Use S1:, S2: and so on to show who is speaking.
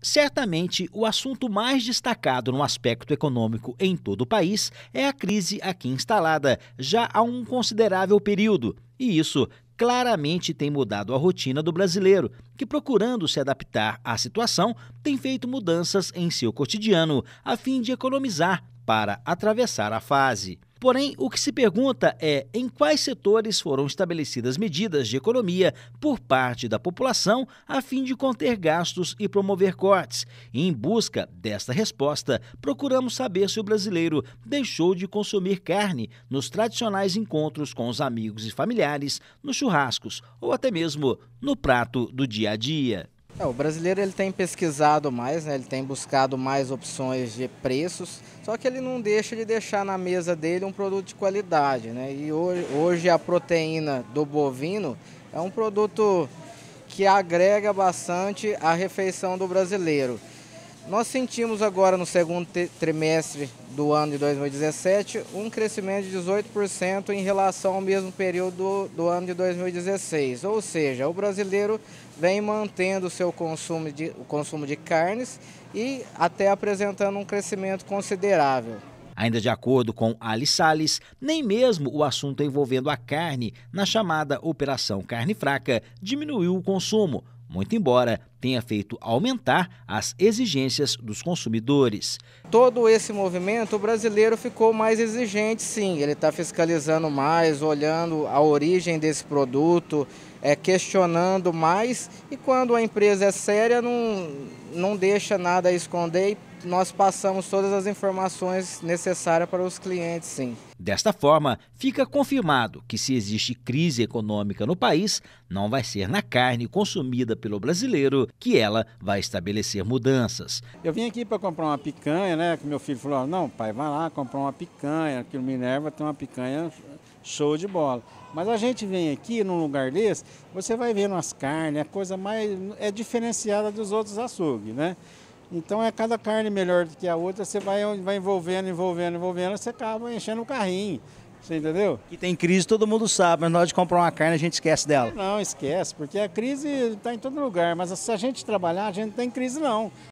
S1: Certamente, o assunto mais destacado no aspecto econômico em todo o país é a crise aqui instalada já há um considerável período, e isso claramente tem mudado a rotina do brasileiro, que procurando se adaptar à situação, tem feito mudanças em seu cotidiano a fim de economizar para atravessar a fase. Porém, o que se pergunta é em quais setores foram estabelecidas medidas de economia por parte da população a fim de conter gastos e promover cortes. E em busca desta resposta, procuramos saber se o brasileiro deixou de consumir carne nos tradicionais encontros com os amigos e familiares, nos churrascos ou até mesmo no prato do dia a dia.
S2: É, o brasileiro ele tem pesquisado mais, né? ele tem buscado mais opções de preços, só que ele não deixa de deixar na mesa dele um produto de qualidade. Né? E hoje, hoje a proteína do bovino é um produto que agrega bastante à refeição do brasileiro. Nós sentimos agora no segundo trimestre do ano de 2017, um crescimento de 18% em relação ao mesmo período do, ano de 2016. Ou seja, o brasileiro vem mantendo seu consumo de, o consumo de carnes e até apresentando um crescimento considerável.
S1: Ainda de acordo com Ali Salles, nem mesmo o assunto envolvendo a carne na chamada Operação Carne Fraca diminuiu o consumo, muito embora tenha feito aumentar
S2: as exigências dos consumidores. Todo esse movimento, o brasileiro ficou mais exigente, sim. Ele está fiscalizando mais, olhando a origem desse produto, é, questionando mais. E quando a empresa é séria, não, não deixa nada a esconder e nós passamos todas as informações necessárias para os clientes, sim.
S1: Desta forma, fica confirmado que se existe crise econômica no país, não vai ser na carne consumida pelo brasileiro que ela vai estabelecer mudanças.
S3: Eu vim aqui para comprar uma picanha, né? Que meu filho falou: não, pai, vai lá comprar uma picanha, que o Minerva tem uma picanha show de bola. Mas a gente vem aqui num lugar desse, você vai vendo as carnes, a coisa mais. é diferenciada dos outros açougues, né? Então é cada carne melhor do que a outra, você vai, vai envolvendo, envolvendo, envolvendo, você acaba enchendo o carrinho. Você entendeu? Que
S1: tem crise, todo mundo sabe, mas na hora de comprar uma carne a gente esquece dela.
S3: Não, esquece, porque a crise está em todo lugar, mas se a gente trabalhar, a gente não tem crise
S1: não.